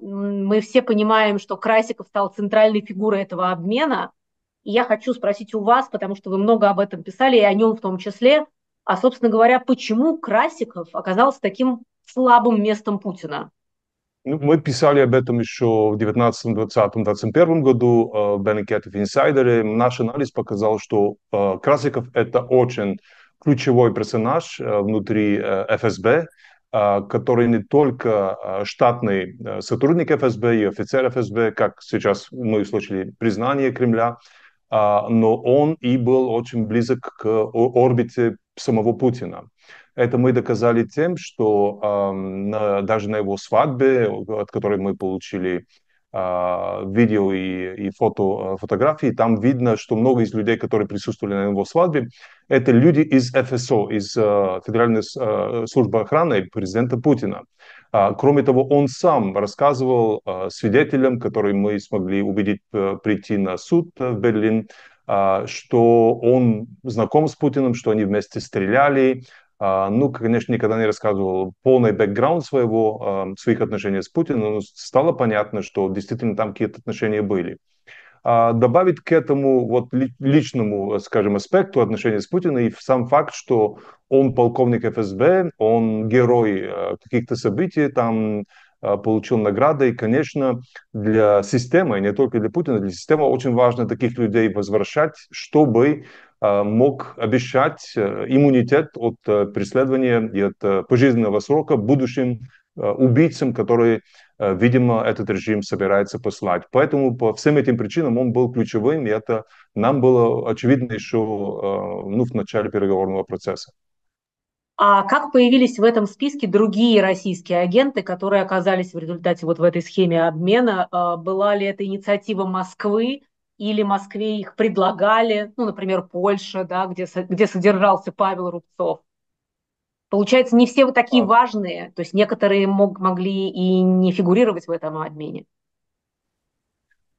мы все понимаем, что Красиков стал центральной фигурой этого обмена. И я хочу спросить у вас, потому что вы много об этом писали, и о нем в том числе, а, собственно говоря, почему Красиков оказался таким слабым местом Путина? Ну, мы писали об этом еще в 19, 20, 21 году э, в Бенекете в Инсайдере. Наш анализ показал, что э, Красиков – это очень ключевой персонаж э, внутри ФСБ, а, который не только а, штатный э, сотрудник ФСБ и офицер ФСБ, как сейчас мы услышали признание Кремля, а, но он и был очень близок к орбите самого Путина. Это мы доказали тем, что даже на его свадьбе, от которой мы получили видео и, и фото, фотографии, там видно, что много из людей, которые присутствовали на его свадьбе, это люди из ФСО, из э, Федеральной э, службы охраны президента Путина. А, кроме того, он сам рассказывал э, свидетелям, которые мы смогли убедить прийти на суд в Берлин, а, что он знаком с Путиным, что они вместе стреляли. А, ну, конечно, никогда не рассказывал полный бэкграунд своего, своих отношений с Путиным, но стало понятно, что действительно там какие-то отношения были. А, добавит к этому вот личному, скажем, аспекту отношения с Путиным и сам факт, что он полковник ФСБ, он герой э, каких-то событий, там э, получил награды. И, конечно, для системы, не только для Путина, для системы очень важно таких людей возвращать, чтобы э, мог обещать иммунитет от преследования и от пожизненного срока будущим убийцам, которые Э, видимо, этот режим собирается послать. Поэтому по всем этим причинам он был ключевым, и это нам было очевидно еще э, ну, в начале переговорного процесса. А как появились в этом списке другие российские агенты, которые оказались в результате вот в этой схеме обмена? Э, была ли это инициатива Москвы или Москве их предлагали, ну, например, Польша, да, где, где содержался Павел Рубцов? Получается, не все вот такие а. важные, то есть некоторые мог, могли и не фигурировать в этом обмене.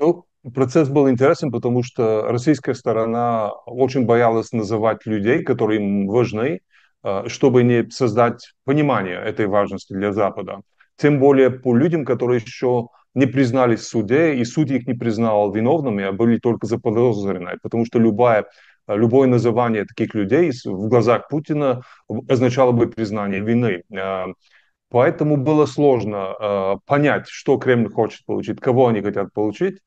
Ну, процесс был интересен, потому что российская сторона очень боялась называть людей, которые им важны, э, чтобы не создать понимание этой важности для Запада. Тем более по людям, которые еще не признались в суде, и суд их не признал виновными, а были только заподозрены. Потому что любая Э, любое называние таких людей в глазах Путина означало бы признание вины. Э, поэтому было сложно э, понять, что Кремль хочет получить, кого они хотят получить.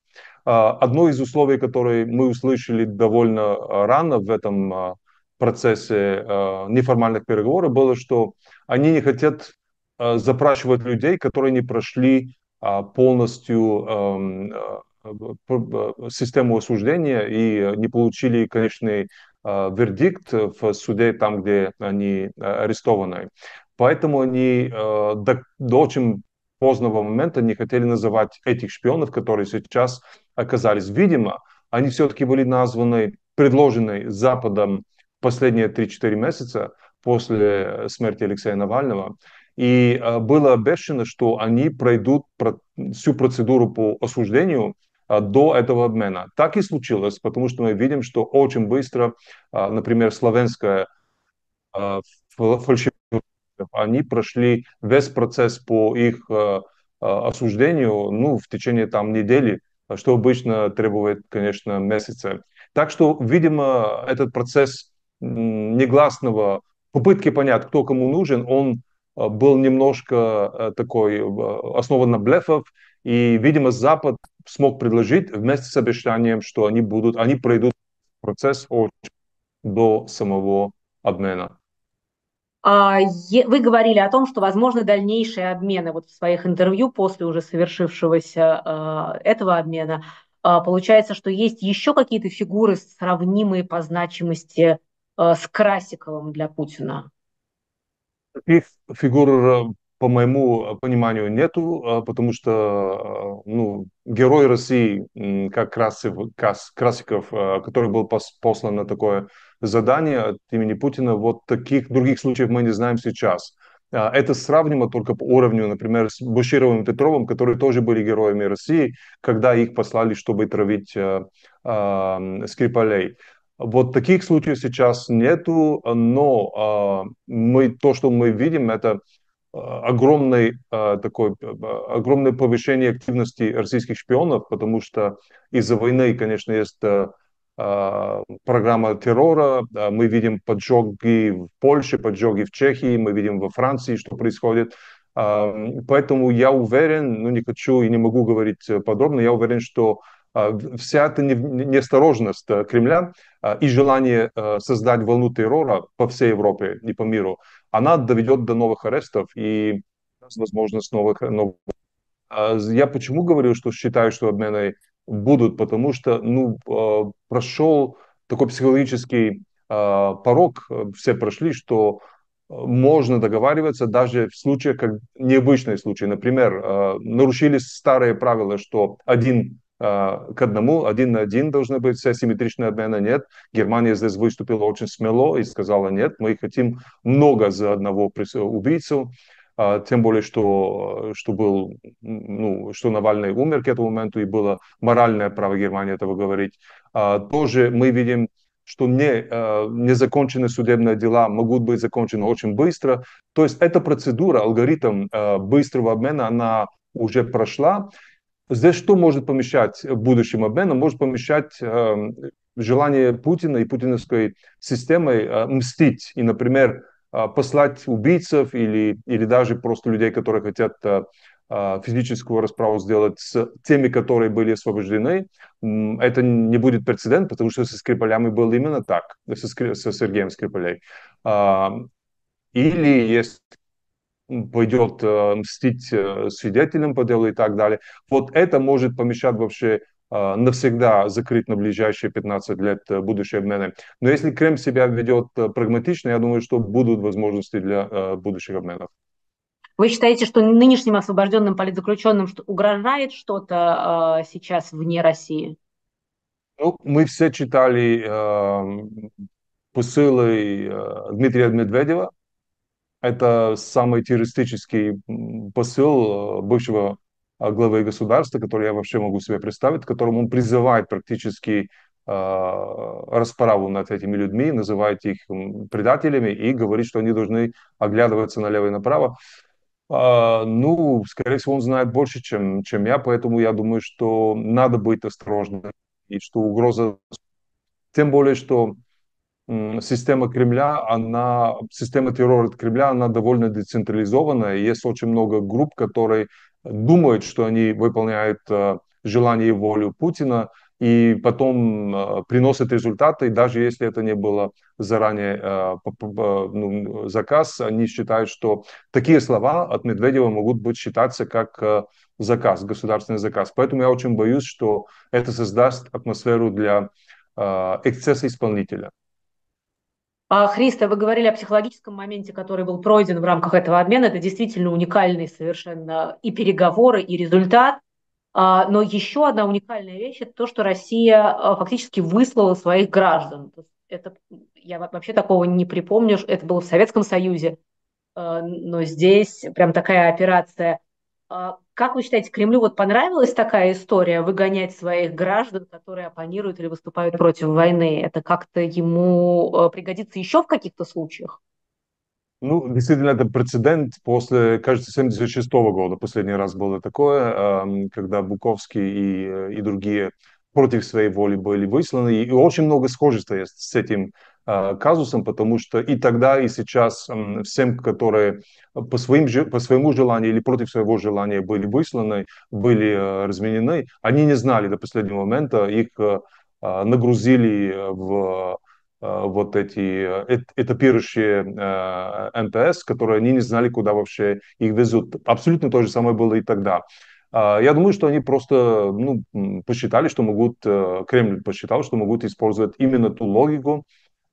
Одно из условий, которое мы услышали довольно рано в этом процессе неформальных переговоров, было, что они не хотят запрашивать людей, которые не прошли полностью эм, Э, систему осуждения и не получили конечный э, вердикт в суде там, где они э, арестованы. Поэтому они до, до очень позднего момента не хотели называть этих шпионов, которые сейчас оказались. Видимо, они все-таки были названы, предложены Западом последние 3-4 месяца после смерти Алексея Навального. И было обещано, что они пройдут всю процедуру по осуждению Э, до этого обмена. Так и случилось, потому что мы видим, что очень быстро, э, например, славянская э, фальшивая, они прошли весь процесс по их осуждению ну, в течение там недели, что обычно требует, конечно, месяца. Так что, видимо, этот процесс негласного попытки понять, кто кому нужен, он был немножко такой основан на блефов, и, видимо, Запад смог предложить вместе с обещанием, что они будут, они пройдут процесс от до самого обмена. А, вы говорили о том, что возможны дальнейшие обмены вот в своих интервью после уже совершившегося а, этого обмена. А, получается, что есть еще какие-то фигуры, сравнимые по значимости с Красиковым для Путина? Таких фигур по моему э, пониманию, нету, э, потому что э, ну, герой России, как Красив, Красиков, который был послан на такое задание от имени Путина, вот таких других случаев мы не знаем сейчас. А это сравнимо только по уровню, например, с Бушировым и Петровым, которые тоже были героями России, когда их послали, чтобы травить э, э, Скрипалей. Вот таких случаев сейчас нету, но э, мы, то, что мы видим, это огромной, э, такой, э, огромное повышение активности российских шпионов, потому что из-за войны, конечно, есть э, программа террора, мы видим поджоги в Польше, поджоги в Чехии, мы видим во Франции, что происходит. Поэтому я уверен, ну не хочу и не могу говорить подробно, я уверен, что вся эта неосторожность Кремля и желание создать волну террора по всей Европе и по миру, она доведет до новых арестов и возможность новых... новых. А, я почему говорю, что считаю, что обмены будут, потому что ну, а, прошел такой психологический а, порог, э, все прошли, что э, можно договариваться даже в случаях, как необычные случаи. Например, э, нарушились старые правила, что один а, к одному, один на один должны быть симметричные обмена, нет. Германия здесь выступила очень смело и сказала, нет, мы хотим много за одного убийцу, а, тем более, что, что, был, ну, что Навальный умер к этому моменту, и было моральное право Германии этого говорить. А, тоже мы видим, что не, незаконченные судебные дела могут быть закончены очень быстро. То есть эта процедура, алгоритм быстрого обмена, она уже прошла. За что может помешать э, будущим обменом? Может помешать э, желание Путина и путиновской системы э, мстить и, например, э, послать убийцев или, или даже просто людей, которые хотят э, э физическую расправу сделать с теми, которые были освобождены, это не будет прецедент, потому что со Скрипалями было именно так, э, со, Скри... со Сергеем Скрипалей. Или есть пойдет э, мстить э, свидетелям по делу и так далее. Вот это может помешать вообще э, навсегда закрыть на ближайшие 15 лет будущие обмены. Но если Кремль себя ведет прагматично, я думаю, что будут возможности для будущих обменов. Вы считаете, что нынешним освобожденным политзаключенным угрожает что-то сейчас вне России? Ну, мы все читали э, посылы Дмитрия Медведева, это самый террористический посыл э, бывшего э, главы государства, который я вообще могу себе представить, которому он призывает практически э, расправу над этими людьми, называет их предателями и говорит, что они должны оглядываться налево и направо. А, ну, скорее всего, он знает больше, чем, чем я, поэтому я думаю, что надо быть осторожным и что угроза... Тем более, что система Кремля, она, система террора от Кремля, она довольно децентрализованная. Есть очень много групп, которые думают, что они выполняют э, желание и волю Путина, и потом э, приносят результаты, даже если это не было заранее э, ну, заказ, они считают, что такие слова от Медведева могут быть считаться как заказ, государственный заказ. Поэтому я очень боюсь, что это создаст атмосферу для эксцесса исполнителя. А, Христа, вы говорили о психологическом моменте, который был пройден в рамках этого обмена. Это действительно уникальный совершенно и переговоры, и результат. А, но еще одна уникальная вещь – это то, что Россия а, фактически выслала своих граждан. Это, я вообще такого не припомню, это было в Советском Союзе, но здесь прям такая операция а как вы считаете, Кремлю вот понравилась такая история выгонять своих граждан, которые оппонируют или выступают против войны? Это как-то ему э, пригодится еще в каких-то случаях? Ну, действительно, это прецедент после, кажется, 76 -го года. Последний раз было такое, эм, когда Буковский и, э, и другие против своей воли были высланы. И очень много схожеств есть с этим а, казусом, потому что и тогда, и сейчас всем, которые по, своим, по своему желанию или против своего желания были высланы, были э, разменены, они не знали до последнего момента, их э, а, нагрузили в э, вот эти этапирующие МПС, которые они не знали, куда вообще их везут. Абсолютно то же самое было и тогда. А, я думаю, что они просто ну, посчитали, что могут, Кремль посчитал, что могут использовать именно ту логику,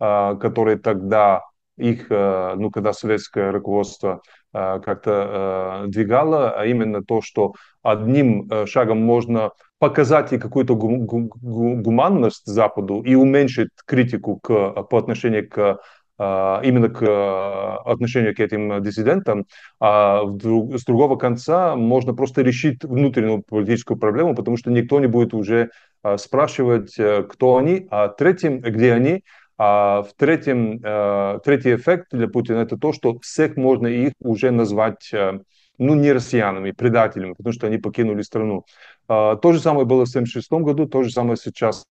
а, которые тогда их, э, ну, когда советское руководство э, как-то э, двигало, а именно то, что одним шагом можно показать и какую-то гуманность Западу и уменьшить критику к, по отношению к именно к отношению к этим диссидентам, а с другого конца можно просто решить внутреннюю политическую проблему, потому что никто не будет уже спрашивать, кто они, а третьим, где они, а в третьем, э, третий эффект для Путина – это то, что всех можно их уже назвать э, ну, не россиянами, предателями, потому что они покинули страну. А, то же самое было в 1976 году, то же самое сейчас.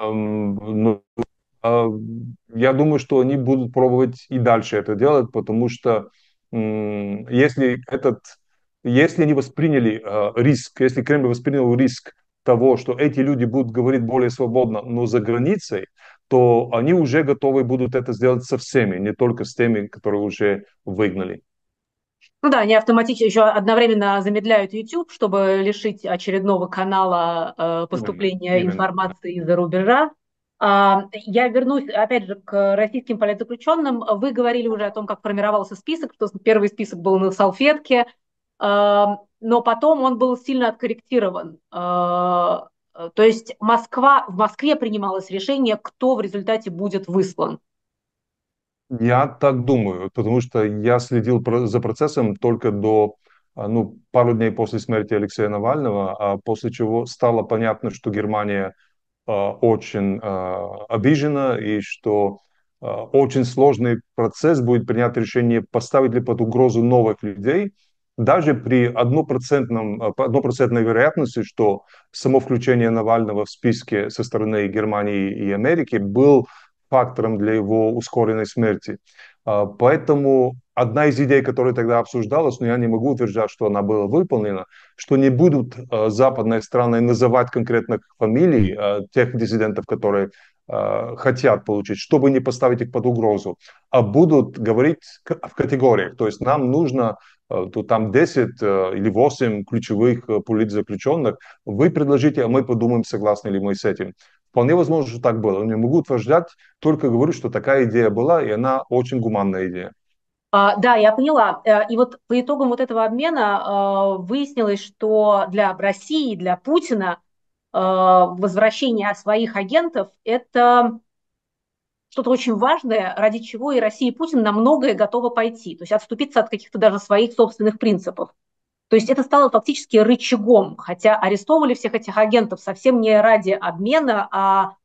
Эм, ну, а, я думаю, что они будут пробовать и дальше это делать, потому что если этот, если они восприняли э, риск, если Кремль воспринял риск того, что эти люди будут говорить более свободно, но за границей, то они уже готовы будут это сделать со всеми, не только с теми, которые уже выгнали. Ну да, они автоматически еще одновременно замедляют YouTube, чтобы лишить очередного канала э, поступления именно, информации из-за рубежа. Э, я вернусь, опять же, к российским политзаключенным. Вы говорили уже о том, как формировался список, что первый список был на салфетке, э, но потом он был сильно откорректирован. Э, Э, то есть Москва, в Москве принималось решение, кто в результате будет выслан. Я так думаю, потому что я следил за процессом только до а, ну, пару дней после смерти Алексея Навального, а после чего стало понятно, что Германия а, очень обижена и что очень сложный процесс будет принять решение, поставить ли под угрозу новых людей – даже при 1%, 1% э, вероятности, что само включение Навального в списке со стороны Германии и Америки был фактором для его ускоренной смерти. А, поэтому одна из идей, которая тогда обсуждалась, но я не могу утверждать, что она была выполнена, что не будут э, западные страны называть конкретных фамилий э, тех диссидентов, которые Э, хотят получить, чтобы не поставить их под угрозу, а будут говорить в категориях. То есть нам нужно э, то там 10 э, или 8 ключевых политзаключенных, вы предложите, а мы подумаем, согласны ли мы с этим. Вполне возможно, что так было. Не могу утверждать, только говорю, что такая идея была, и она очень гуманная идея. А, да, я поняла. И вот по итогам вот этого обмена выяснилось, что для России, для Путина – а, возвращения своих агентов – это что-то очень важное, ради чего и Россия и Путин на многое готовы пойти, то есть отступиться от каких-то даже своих собственных принципов. То есть это стало фактически рычагом, хотя арестовывали всех этих агентов совсем не ради обмена, а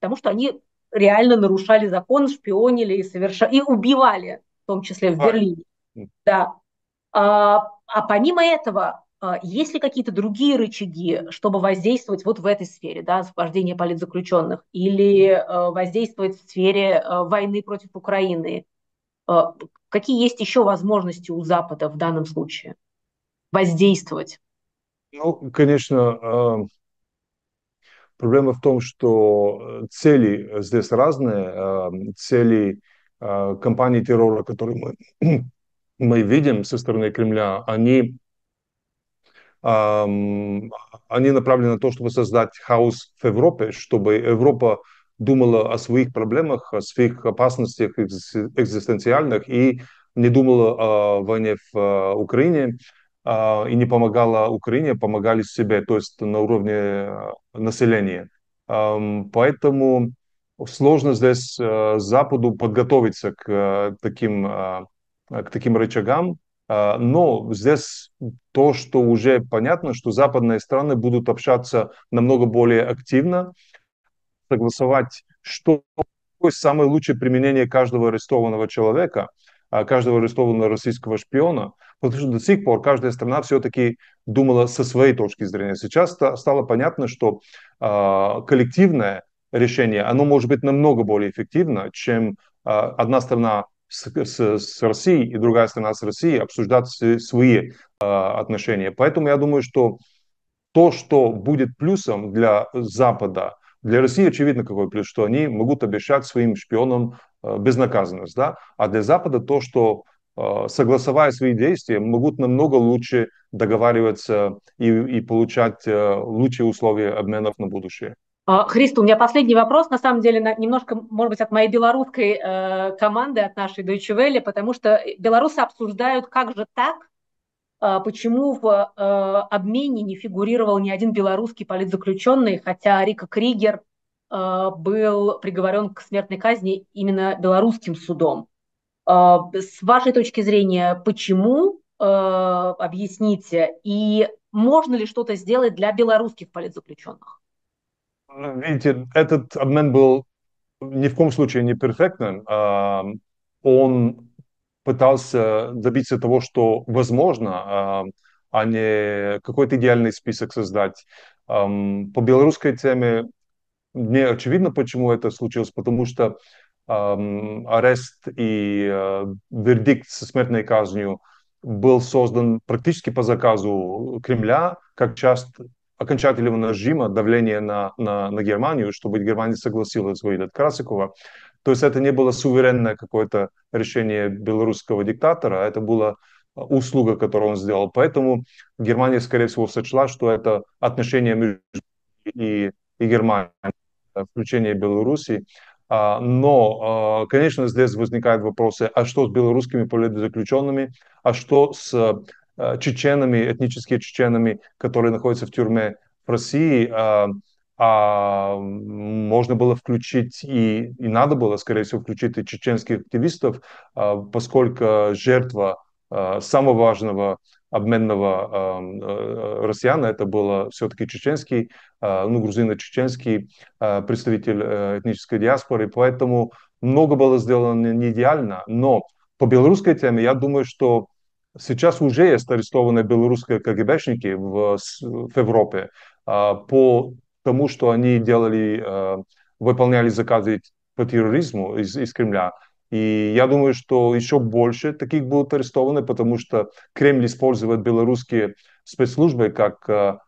потому что они реально нарушали закон, шпионили и, совершали, и убивали, в том числе в Берлине. Да. А, а помимо этого, а, есть ли какие-то другие рычаги, чтобы воздействовать вот в этой сфере, да, освобождение политзаключенных, или э, воздействовать в сфере э, войны против Украины? А, какие есть еще возможности у Запада в данном случае воздействовать? Ну, конечно, а, проблема в том, что э, цели здесь разные. Цели кампании террора, которые мы, мы видим со стороны Кремля, они они направлены на то, чтобы создать хаос в Европе, чтобы Европа думала о своих проблемах, о своих опасностях экзистенциальных и не думала о войне в э, Украине а, и не помогала Украине, помогали себе, то есть на уровне э, населения. Поэтому сложно здесь э, Западу подготовиться к таким, к таким рычагам. А, но здесь то, что уже понятно, что западные страны будут общаться намного более активно, согласовать, что самое лучшее применение каждого арестованного человека, а, каждого арестованного российского шпиона, потому что до сих пор каждая страна все-таки думала со своей точки зрения. Сейчас стало понятно, что а, коллективное решение, оно может быть намного более эффективно, чем одна страна с, с, с Россией и другая страна с Россией обсуждать свои э, отношения. Поэтому я думаю, что то, что будет плюсом для Запада, для России очевидно какой плюс, что они могут обещать своим шпионам э, безнаказанность, да, а для Запада то, что э, согласовая свои действия, могут намного лучше договариваться и, и получать э, лучшие условия обменов на будущее. А, Христа, у меня последний вопрос, на самом деле, немножко, может быть, от моей белорусской э, команды, от нашей Deutsche Welle, потому что белорусы обсуждают, как же так, а, почему в э, обмене не фигурировал ни один белорусский политзаключенный, хотя Рика Кригер э, был приговорен к смертной казни именно белорусским судом. А, с вашей точки зрения, почему, объясните, и можно ли что-то сделать для белорусских политзаключенных? Ну, видите, этот обмен был ни в коем случае не перфектным. А, он пытался добиться того, что возможно, а, а не какой-то идеальный список создать. По белорусской теме не очевидно, почему это случилось, потому что арест и а, вердикт со смертной казнью был создан практически по заказу Кремля, как часть окончательного нажима, давления на, на, на Германию, чтобы Германия согласилась выдать Красикова. То есть это не было суверенное какое-то решение белорусского диктатора, а это была а, услуга, которую он сделал. Поэтому Германия, скорее всего, сочла, что это отношение между и, и Германией, включение Беларуси. А, но, а, конечно, здесь возникают вопросы, а что с белорусскими политзаключенными, а что с Э, чеченами, этнические чеченами, которые находятся в тюрьме в России, э, а можно было включить и, и надо было, скорее всего, включить и чеченских активистов, э, поскольку жертва самого важного обменного э, россияна, это было все-таки чеченский, э, ну, грузино-чеченский э, представитель э, этнической диаспоры, поэтому много было сделано не идеально, но по белорусской теме я думаю, что Сейчас уже есть арестованы белорусские КГБшники в, в Европе а, по тому, что они делали, а, выполняли заказы по терроризму из, из Кремля. И я думаю, что еще больше таких будут арестованы, потому что Кремль использует белорусские спецслужбы как а,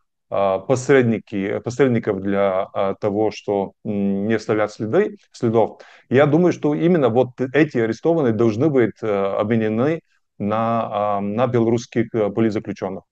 посредники, посредников для того, что не оставлять следы, следов. Я думаю, что именно вот эти арестованные должны быть обменены на, а, на белорусских э, политзаключенных.